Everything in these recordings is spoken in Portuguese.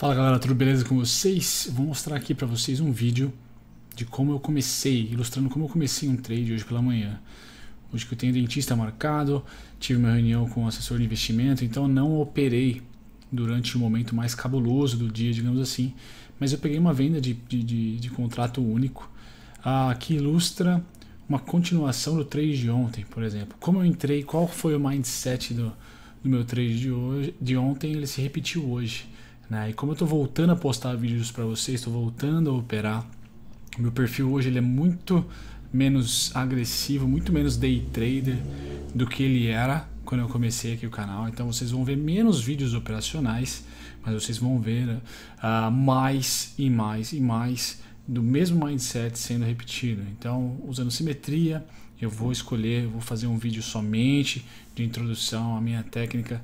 Fala galera, tudo beleza com vocês? Vou mostrar aqui para vocês um vídeo de como eu comecei, ilustrando como eu comecei um trade hoje pela manhã. Hoje que eu tenho dentista marcado, tive uma reunião com o assessor de investimento, então não operei durante o momento mais cabuloso do dia, digamos assim, mas eu peguei uma venda de, de, de, de contrato único ah, que ilustra uma continuação do trade de ontem, por exemplo. Como eu entrei, qual foi o mindset do, do meu trade de, hoje, de ontem, ele se repetiu hoje. Né? E como eu estou voltando a postar vídeos para vocês, estou voltando a operar, meu perfil hoje ele é muito menos agressivo, muito menos day trader do que ele era quando eu comecei aqui o canal. Então vocês vão ver menos vídeos operacionais, mas vocês vão ver uh, mais e mais e mais do mesmo mindset sendo repetido. Então, usando simetria, eu vou escolher, eu vou fazer um vídeo somente de introdução à minha técnica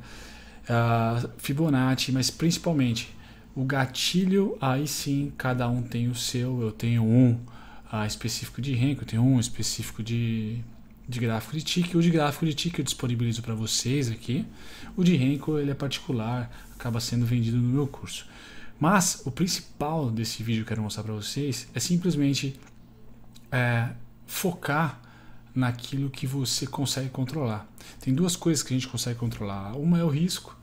Fibonacci, mas principalmente o gatilho, aí sim, cada um tem o seu. Eu tenho um uh, específico de renko, eu tenho um específico de, de gráfico de tique. O de gráfico de tique eu disponibilizo para vocês aqui. O de renko ele é particular, acaba sendo vendido no meu curso. Mas o principal desse vídeo que eu quero mostrar para vocês é simplesmente é, focar naquilo que você consegue controlar. Tem duas coisas que a gente consegue controlar. Uma é o risco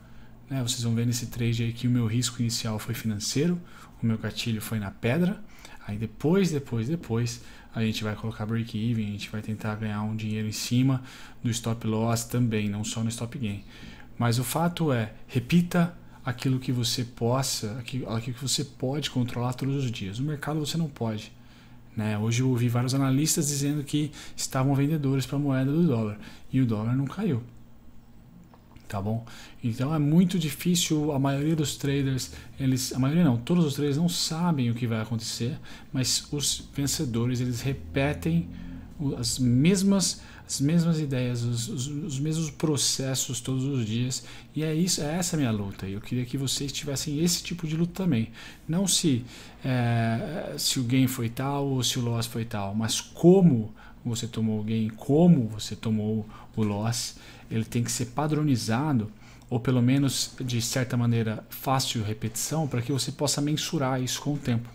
né? Vocês vão ver nesse trade aí que o meu risco inicial foi financeiro, o meu gatilho foi na pedra. Aí depois, depois, depois, a gente vai colocar break-even, a gente vai tentar ganhar um dinheiro em cima do stop loss também, não só no stop gain. Mas o fato é, repita aquilo que você possa, aquilo, que você pode controlar todos os dias. No mercado você não pode. Né? Hoje eu ouvi vários analistas dizendo que estavam vendedores para a moeda do dólar e o dólar não caiu tá bom? Então é muito difícil, a maioria dos traders, eles, a maioria não, todos os traders não sabem o que vai acontecer, mas os vencedores, eles repetem as mesmas as mesmas ideias, os, os, os, mesmos processos todos os dias. E é isso, é essa minha luta. eu queria que vocês tivessem esse tipo de luta também. Não se é, se o gain foi tal ou se o loss foi tal, mas como você tomou o gain, como você tomou o loss ele tem que ser padronizado ou pelo menos de certa maneira fácil repetição para que você possa mensurar isso com o tempo.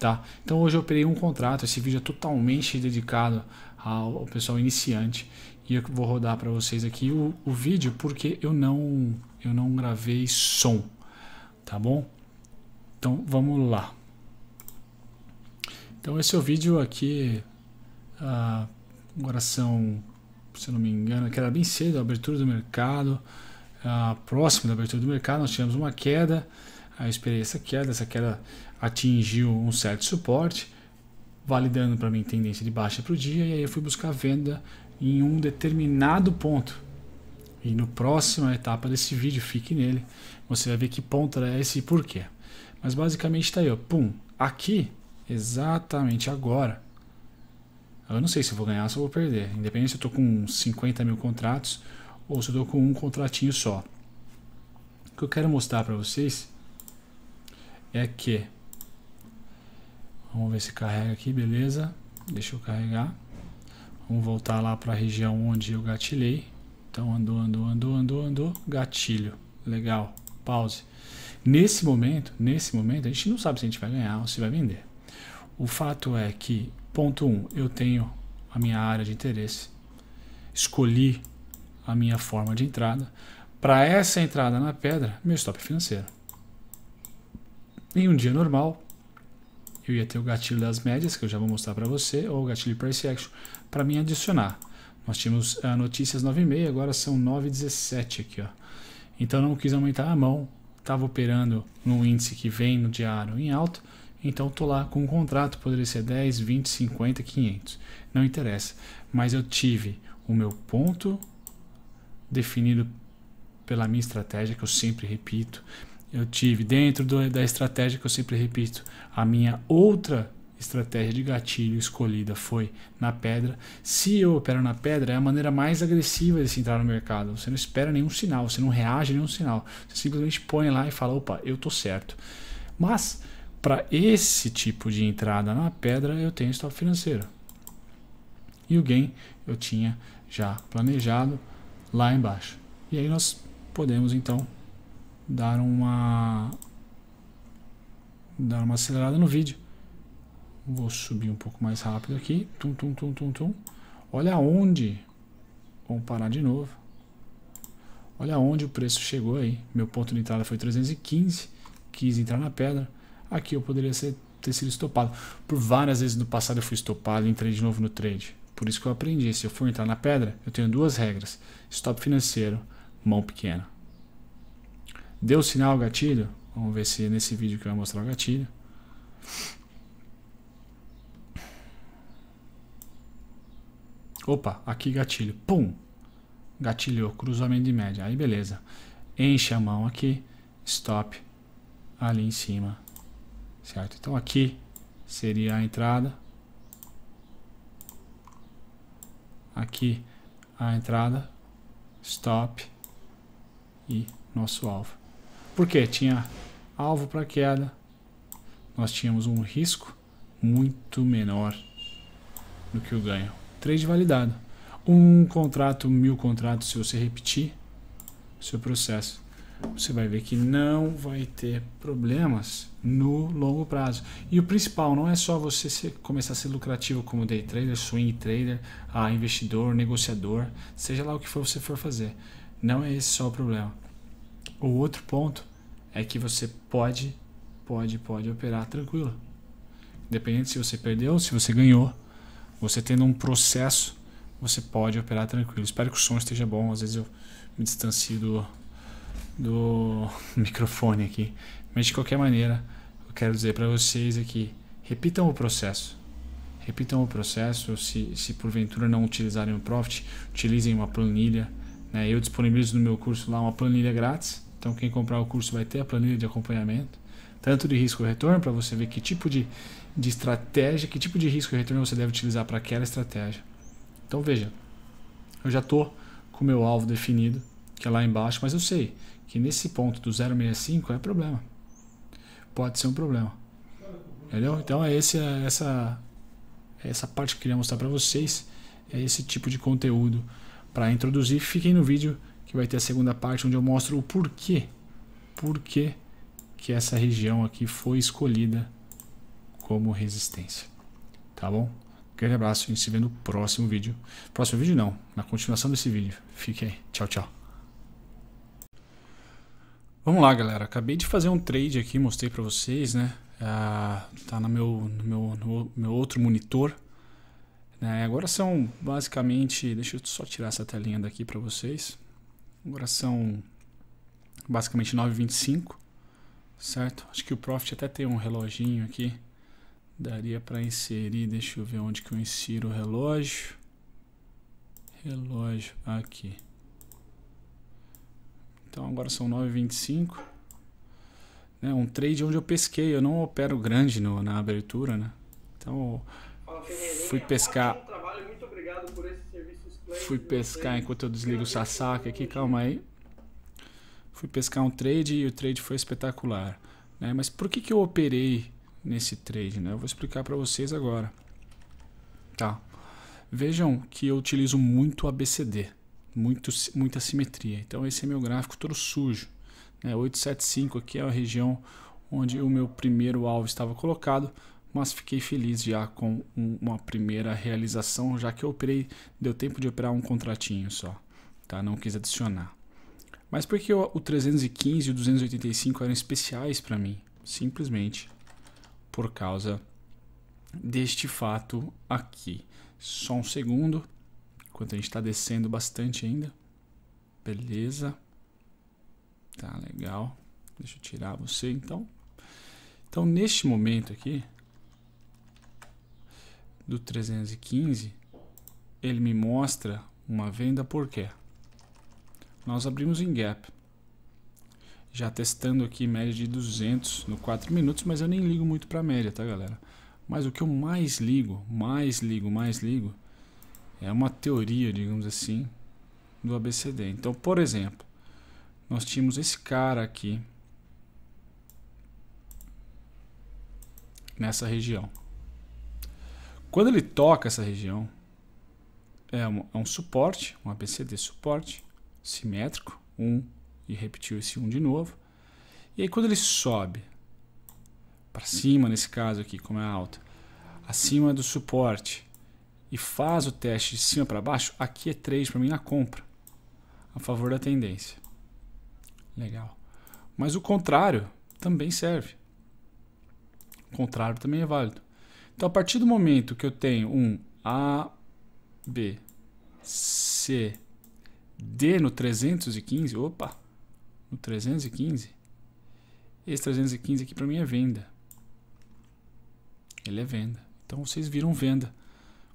Tá? Então hoje eu operei um contrato, esse vídeo é totalmente dedicado ao pessoal iniciante e eu vou rodar para vocês aqui o, o, vídeo porque eu não eu não gravei som, tá bom? Então vamos lá. Então esse é o vídeo aqui, ah, agora são se não me engano, que era bem cedo, a abertura do mercado, uh, próximo da abertura do mercado, nós tivemos uma queda, eu esperei essa queda, essa queda atingiu um certo suporte, validando para mim tendência de baixa para o dia, e aí eu fui buscar venda em um determinado ponto. E no próximo etapa desse vídeo, fique nele, você vai ver que ponto era esse e porquê. Mas basicamente está aí, ó, pum, aqui, exatamente agora, eu não sei se vou ganhar ou se vou perder. Independente se eu tô com 50 mil contratos ou se eu tô com um contratinho só. O que eu quero mostrar para vocês é que vamos ver se carrega aqui, beleza? Deixa eu carregar. Vamos voltar lá para a região onde eu gatilhei. Então andou, andou, andou, andou, andou, gatilho. Legal. Pause. Nesse momento, nesse momento a gente não sabe se a gente vai ganhar ou se vai vender. O fato é que Ponto 1. Um, eu tenho a minha área de interesse. Escolhi a minha forma de entrada. Para essa entrada na pedra, meu stop financeiro. Em um dia normal, eu ia ter o gatilho das médias, que eu já vou mostrar para você, ou o gatilho price action, para mim adicionar. Nós tínhamos ah, notícias 9 agora são 9:17 aqui. Ó. Então não quis aumentar a mão, estava operando no índice que vem no diário em alto, então estou lá com um contrato, poderia ser 10, 20, 50, 500, não interessa. Mas eu tive o meu ponto definido pela minha estratégia, que eu sempre repito. Eu tive dentro do, da estratégia que eu sempre repito, a minha outra estratégia de gatilho escolhida foi na pedra. Se eu opero na pedra, é a maneira mais agressiva de se entrar no mercado. Você não espera nenhum sinal, você não reage a nenhum sinal. Você simplesmente põe lá e fala: opa, eu tô certo. Mas para esse tipo de entrada na pedra, eu tenho stop financeiro. E o gain eu tinha já planejado lá embaixo. E aí nós podemos então dar uma dar uma acelerada no vídeo. Vou subir um pouco mais rápido aqui. Tum, tum, tum, tum, tum. Olha onde. Vamos parar de novo. Olha onde o preço chegou aí. Meu ponto de entrada foi 315. Quis entrar na pedra. Aqui eu poderia ser, ter sido estopado. Por várias vezes no passado eu fui estopado e entrei de novo no trade. Por isso que eu aprendi. Se eu for entrar na pedra, eu tenho duas regras: stop financeiro, mão pequena. Deu sinal gatilho? Vamos ver se nesse vídeo que eu vou mostrar o gatilho. Opa, aqui gatilho. Pum! Gatilhou, cruzamento de média. Aí beleza. Enche a mão aqui, stop ali em cima Certo? Então aqui seria a entrada. Aqui a entrada, stop e nosso alvo. por Porque tinha alvo para queda, nós tínhamos um risco muito menor do que o ganho. Trade validado. Um contrato, mil contratos, se você repetir seu processo você vai ver que não vai ter problemas no longo prazo. E o principal não é só você ser, começar a ser lucrativo como day trader, swing trader, ah, investidor, negociador, seja lá o que for você for fazer. Não é esse só o problema. O outro ponto é que você pode, pode, pode operar tranquilo. Independente se você perdeu ou se você ganhou, você tendo um processo, você pode operar tranquilo. Espero que o som esteja bom. Às vezes eu me distancio do do microfone aqui. Mas de qualquer maneira, eu quero dizer para vocês aqui, repitam o processo. Repitam o processo, se, se porventura não utilizarem o Profit, utilizem uma planilha. Né? Eu disponibilizo no meu curso lá uma planilha grátis, então quem comprar o curso vai ter a planilha de acompanhamento, tanto de risco e retorno, para você ver que tipo de, de estratégia, que tipo de risco retorno você deve utilizar para aquela estratégia. Então veja, eu já estou com o meu alvo definido, que é lá embaixo, mas eu sei que nesse ponto do 0,65 é problema. Pode ser um problema. Entendeu? Então é esse, é essa, é essa parte que eu queria mostrar para vocês. É esse tipo de conteúdo para introduzir. Fiquem no vídeo que vai ter a segunda parte onde eu mostro o porquê. Porquê que essa região aqui foi escolhida como resistência. Tá bom? Grande abraço, a gente se vê no próximo vídeo. Próximo vídeo não, na continuação desse vídeo. Fique aí. Tchau, tchau. Vamos lá, galera. Acabei de fazer um trade aqui, mostrei para vocês, né? Ah, tá no meu, no meu, no meu outro monitor. Né? Agora são basicamente... Deixa eu só tirar essa telinha daqui para vocês. Agora são basicamente 9,25, certo? Acho que o Profit até tem um reloginho aqui. Daria para inserir, deixa eu ver onde que eu insiro o relógio. Relógio aqui. Então agora são 9,25. né? um trade onde eu pesquei, eu não opero grande no, na abertura, né? Então fui pescar. Fui pescar enquanto eu desligo o Sasaki aqui, calma aí. Fui pescar um trade e o trade foi espetacular. Né? Mas por que, que eu operei nesse trade? Né? Eu vou explicar para vocês agora. Tá. Vejam que eu utilizo muito ABCD muito, muita simetria. Então esse é meu gráfico todo sujo. Né? 875 aqui é a região onde o meu primeiro alvo estava colocado, mas fiquei feliz já com uma primeira realização, já que eu operei, deu tempo de operar um contratinho só, tá? não quis adicionar. Mas por que o 315 e o 285 eram especiais para mim? Simplesmente por causa deste fato aqui. Só um segundo. Enquanto a gente está descendo bastante ainda. Beleza. Tá legal. Deixa eu tirar você então. Então, neste momento aqui, do 315, ele me mostra uma venda por quê? nós abrimos em gap. Já testando aqui média de 200 no 4 minutos, mas eu nem ligo muito para a média, tá galera? Mas o que eu mais ligo, mais ligo, mais ligo é uma teoria, digamos assim, do ABCD. Então, por exemplo, nós tínhamos esse cara aqui nessa região. Quando ele toca essa região, é um, é um suporte, um ABCD suporte, simétrico, 1 um, e repetiu esse 1 um de novo. E aí quando ele sobe para cima, nesse caso aqui, como é alta, acima do suporte, e faz o teste de cima para baixo, aqui é 3 para mim na compra, a favor da tendência. Legal. Mas o contrário também serve. O contrário também é válido. Então, a partir do momento que eu tenho um A, B, C, D no 315, opa, no 315, esse 315 aqui para mim é venda. Ele é venda. Então, vocês viram venda.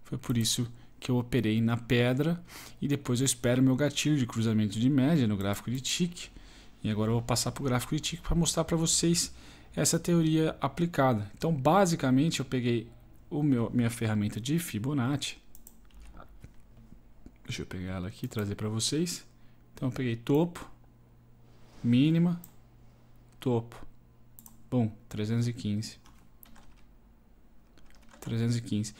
Foi por isso que eu operei na pedra e depois eu espero meu gatilho de cruzamento de média no gráfico de tique. E agora eu vou passar para o gráfico de tique para mostrar para vocês essa teoria aplicada. Então, basicamente, eu peguei o meu, minha ferramenta de Fibonacci. Deixa eu pegar ela aqui e trazer para vocês. Então, eu peguei topo, mínima, topo. Bom, 315. 315.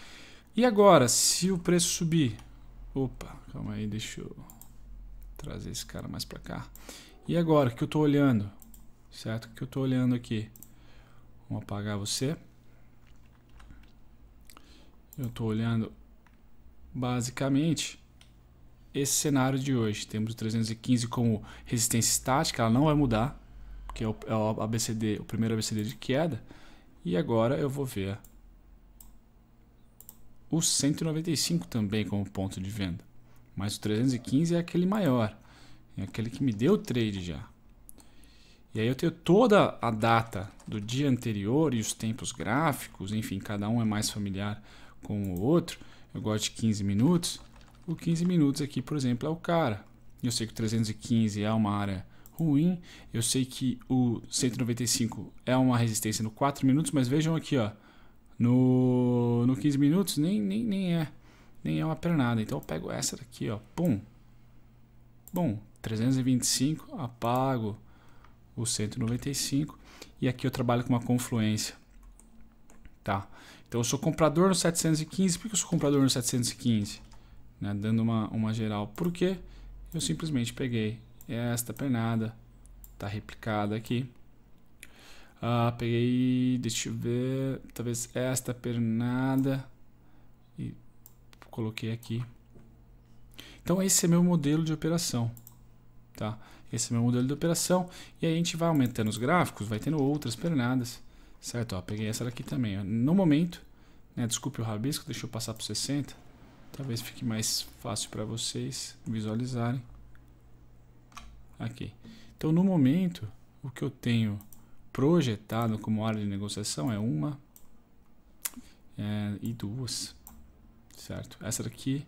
E agora, se o preço subir... Opa, calma aí, deixa eu trazer esse cara mais para cá. E agora, o que eu estou olhando? Certo? O que eu estou olhando aqui? Vou apagar você. Eu estou olhando basicamente esse cenário de hoje. Temos o 315 como resistência estática, ela não vai mudar, porque é o, é o ABCD, o primeiro ABCD de queda. E agora eu vou ver o 195 também como ponto de venda. Mas o 315 é aquele maior, é aquele que me deu o trade já. E aí eu tenho toda a data do dia anterior e os tempos gráficos, enfim, cada um é mais familiar com o outro. Eu gosto de 15 minutos. O 15 minutos aqui, por exemplo, é o cara. Eu sei que o 315 é uma área ruim. Eu sei que o 195 é uma resistência no 4 minutos, mas vejam aqui, ó. No, no 15 minutos, nem, nem, nem é. Nem é uma pernada. Então eu pego essa daqui, ó. Pum. Bom, 325, apago o 195. E aqui eu trabalho com uma confluência. Tá? Então eu sou comprador no 715. Por que eu sou comprador no 715? Né? Dando uma, uma geral. porque Eu simplesmente peguei esta pernada. Tá replicada aqui. Ah, peguei, deixa eu ver, talvez esta pernada e coloquei aqui. Então esse é meu modelo de operação, tá? Esse é meu modelo de operação e aí a gente vai aumentando os gráficos, vai tendo outras pernadas, certo? Ó, peguei essa daqui também, no momento, né, desculpe o rabisco, deixa eu passar para 60, talvez fique mais fácil para vocês visualizarem. Aqui. Então no momento, o que eu tenho projetado como área de negociação é uma é, e duas, certo? Essa daqui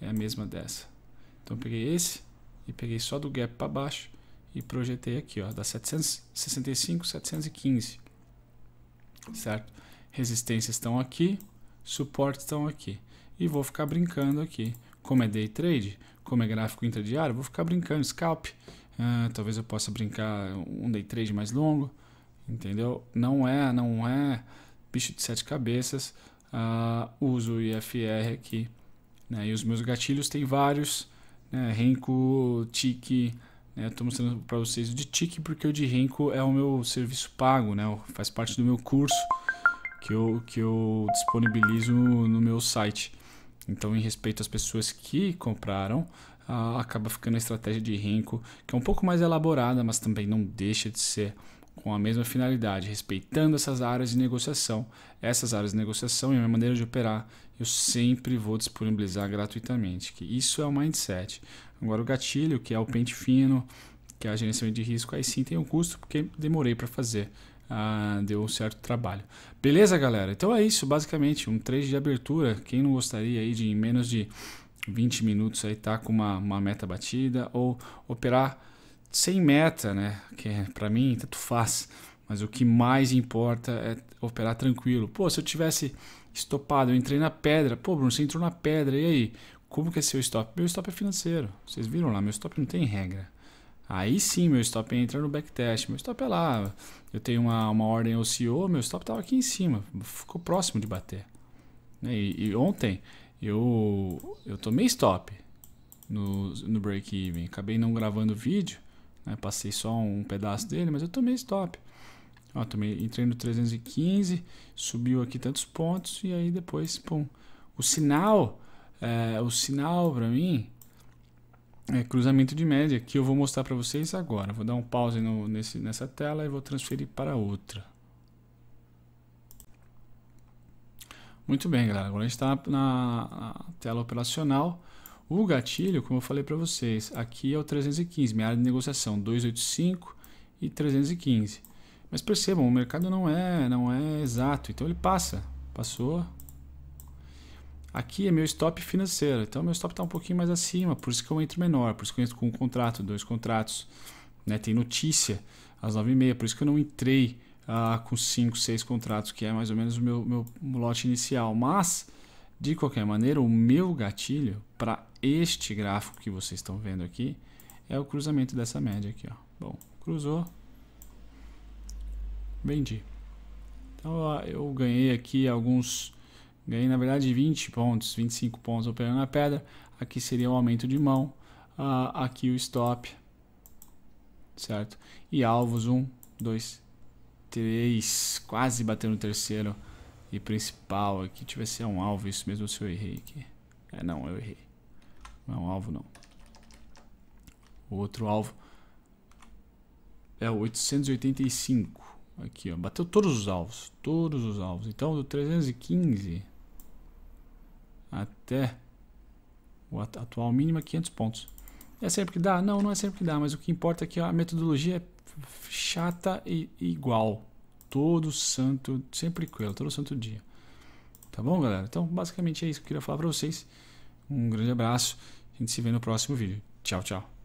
é a mesma dessa. Então peguei esse e peguei só do gap para baixo e projetei aqui, ó, da 765, 715, certo? Resistências estão aqui, suportes estão aqui. E vou ficar brincando aqui. Como é day trade, como é gráfico intradiário, vou ficar brincando, scalp, Uh, ah, talvez eu possa brincar um day trade mais longo entendeu? Não é, não é bicho de sete cabeças. Uh, uso o IFR aqui, né? E os meus gatilhos tem vários, né? Renko, Tiki, né? Estou mostrando para vocês o de Tiki porque o de Renko é o meu serviço pago, né? Faz parte do meu curso que eu, que eu disponibilizo no meu site. Então, em respeito às pessoas que compraram, uh, acaba ficando a estratégia de Renko, que é um pouco mais elaborada, mas também não deixa de ser com a mesma finalidade, respeitando essas áreas de negociação, essas áreas de negociação e a minha maneira de operar, eu sempre vou disponibilizar gratuitamente. Que isso é o mindset. Agora o gatilho, que é o pente fino, que é a gerenciamento de risco, aí sim tem um custo porque demorei para fazer. Ah, deu um certo trabalho. Beleza, galera? Então é isso, basicamente, um trade de abertura. Quem não gostaria aí de em menos de 20 minutos aí tá com uma, uma meta batida ou operar sem meta, né? Que é, para mim tanto faz, mas o que mais importa é operar tranquilo. Pô, se eu tivesse estopado, eu entrei na pedra. Pô, Bruno, você entrou na pedra, e aí? Como que é seu stop? Meu stop é financeiro. Vocês viram lá, meu stop não tem regra. Aí sim, meu stop entra no backtest. Meu stop é lá. Eu tenho uma, uma ordem OCO, meu stop estava aqui em cima. Ficou próximo de bater. Né? E, e ontem eu, eu tomei stop no, no break-even. Acabei não gravando vídeo né? Passei só um pedaço dele, mas eu tomei stop. Ó, tomei, entrei no 315, subiu aqui tantos pontos e aí depois, pum. O sinal, é, o sinal para mim é cruzamento de média, que eu vou mostrar para vocês agora. Vou dar um pause no, nesse, nessa tela e vou transferir para outra. Muito bem, galera. Agora a gente está na, na tela operacional. O gatilho, como eu falei para vocês, aqui é o 315, minha área de negociação, 285 e 315. Mas percebam, o mercado não é, não é exato, então ele passa, passou. Aqui é meu stop financeiro, então meu stop está um pouquinho mais acima, por isso que eu entro menor, por isso que eu entro com um contrato, dois contratos, né? tem notícia às 9h30, por isso que eu não entrei ah, com 5, 6 contratos, que é mais ou menos o meu, meu lote inicial, mas de qualquer maneira, o meu gatilho para este gráfico que vocês estão vendo aqui é o cruzamento dessa média aqui. Ó. Bom, cruzou, vendi. Então ó, eu ganhei aqui alguns, ganhei na verdade 20 pontos, 25 pontos operando a pedra. Aqui seria o aumento de mão, uh, aqui o stop, certo? E alvos 1, 2, 3, quase bater no terceiro e principal aqui, tivesse é um alvo isso mesmo se eu errei aqui. É, não, eu errei. Não é um alvo, não. O outro alvo é o 885. Aqui, ó. Bateu todos os alvos. Todos os alvos. Então, do 315 até o atual mínimo é 500 pontos. É sempre que dá? Não, não é sempre que dá, mas o que importa é que a metodologia é chata e igual todo santo, sempre com ela, todo santo dia. Tá bom, galera? Então, basicamente é isso que eu queria falar para vocês. Um grande abraço. A gente se vê no próximo vídeo. Tchau, tchau.